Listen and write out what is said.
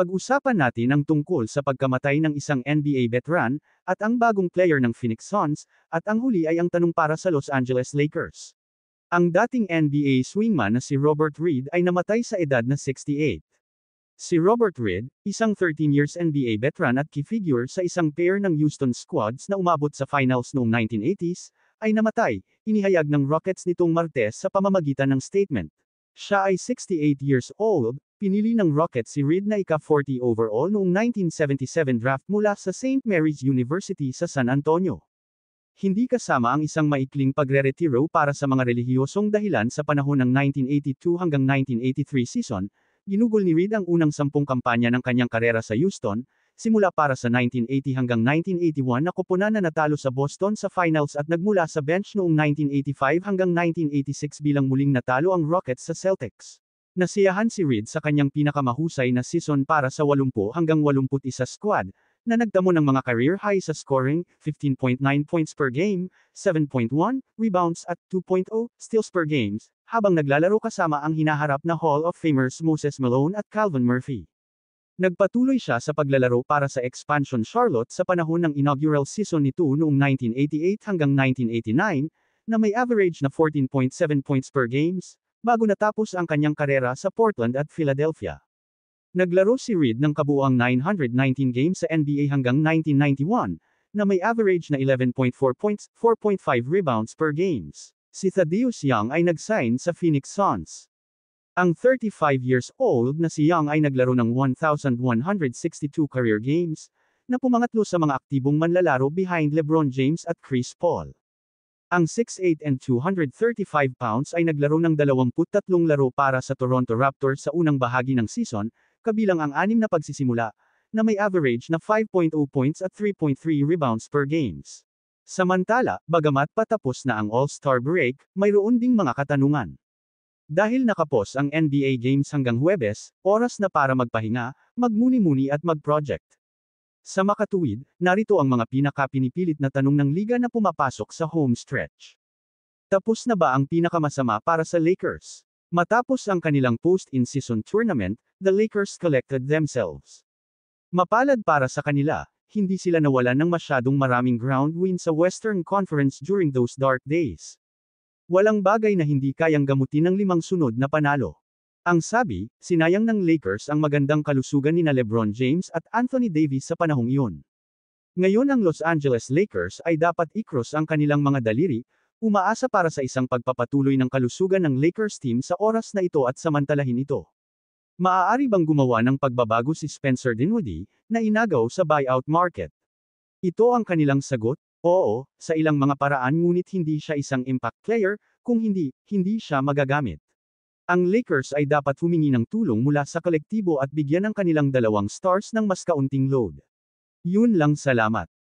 Pag-usapan natin ang tungkol sa pagkamatay ng isang NBA veteran, at ang bagong player ng Phoenix Suns, at ang huli ay ang tanong para sa Los Angeles Lakers. Ang dating NBA swingman na si Robert Reed ay namatay sa edad na 68. Si Robert Reed, isang 13 years NBA veteran at key figure sa isang pair ng Houston squads na umabot sa finals noong 1980s, ay namatay, inihayag ng Rockets nitong Martes sa pamamagitan ng statement. Siya ay 68 years old, Pinili ng Rockets si Reed na ika-40 overall noong 1977 draft mula sa St. Mary's University sa San Antonio. Hindi kasama ang isang maikling pagreretiro para sa mga relihiyosong dahilan sa panahon ng 1982 hanggang 1983 season, ginugol ni Reed ang unang sampung kampanya ng kanyang karera sa Houston, simula para sa 1980 hanggang 1981 na koponan na natalo sa Boston sa finals at nagmula sa bench noong 1985 hanggang 1986 bilang muling natalo ang Rockets sa Celtics. Nasiyahan si Reed sa kanyang pinakamahusay na season para sa 80 hanggang 81 squad, na nagtamo ng mga career high sa scoring, 15.9 points per game, 7.1 rebounds at 2.0 steals per games, habang naglalaro kasama ang hinaharap na Hall of Famers Moses Malone at Calvin Murphy. Nagpatuloy siya sa paglalaro para sa expansion Charlotte sa panahon ng inaugural season nito noong 1988 hanggang 1989, na may average na 14.7 points per games, bago natapos ang kanyang karera sa Portland at Philadelphia. Naglaro si Reed ng kabuang 919 games sa NBA hanggang 1991, na may average na 11.4 points, 4.5 rebounds per games. Si Thaddeus Young ay nag-sign sa Phoenix Suns. Ang 35 years old na si Young ay naglaro ng 1,162 career games, na pumangatlo sa mga aktibong manlalaro behind LeBron James at Chris Paul. Ang 6'8 and 235 pounds ay naglaro ng 23 laro para sa Toronto Raptors sa unang bahagi ng season, kabilang ang anim na pagsisimula, na may average na 5.0 points at 3.3 rebounds per games. Samantala, bagamat patapos na ang All-Star break, mayroon ding mga katanungan. Dahil nakapos ang NBA games hanggang Huwebes, oras na para magpahinga, magmuni-muni at mag-project. Sa makatuwid, narito ang mga pinakapinipilit na tanong ng liga na pumapasok sa home stretch. Tapos na ba ang pinakamasama para sa Lakers? Matapos ang kanilang post-in-season tournament, the Lakers collected themselves. Mapalad para sa kanila, hindi sila nawala ng masyadong maraming ground win sa Western Conference during those dark days. Walang bagay na hindi kayang gamutin ng limang sunod na panalo. Ang sabi, sinayang ng Lakers ang magandang kalusugan ni na LeBron James at Anthony Davis sa panahong iyon. Ngayon ang Los Angeles Lakers ay dapat ikros ang kanilang mga daliri, umaasa para sa isang pagpapatuloy ng kalusugan ng Lakers team sa oras na ito at samantalahin ito. Maaari bang gumawa ng pagbabago si Spencer Dinwiddie, na inagaw sa buyout market? Ito ang kanilang sagot, oo, sa ilang mga paraan ngunit hindi siya isang impact player, kung hindi, hindi siya magagamit. Ang Lakers ay dapat humingi ng tulong mula sa kolektibo at bigyan ng kanilang dalawang stars ng mas kaunting load. Yun lang salamat.